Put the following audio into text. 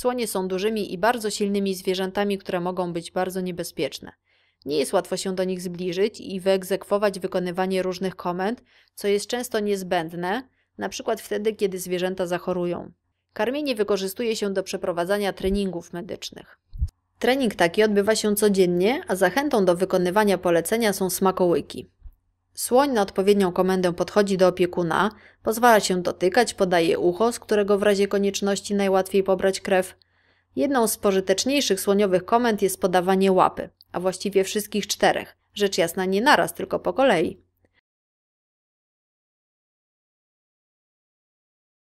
Słonie są dużymi i bardzo silnymi zwierzętami, które mogą być bardzo niebezpieczne. Nie jest łatwo się do nich zbliżyć i wyegzekwować wykonywanie różnych komend, co jest często niezbędne, np. wtedy, kiedy zwierzęta zachorują. Karmienie wykorzystuje się do przeprowadzania treningów medycznych. Trening taki odbywa się codziennie, a zachętą do wykonywania polecenia są smakołyki. Słoń na odpowiednią komendę podchodzi do opiekuna, pozwala się dotykać, podaje ucho, z którego w razie konieczności najłatwiej pobrać krew. Jedną z pożyteczniejszych słoniowych komend jest podawanie łapy, a właściwie wszystkich czterech, rzecz jasna nie naraz, tylko po kolei.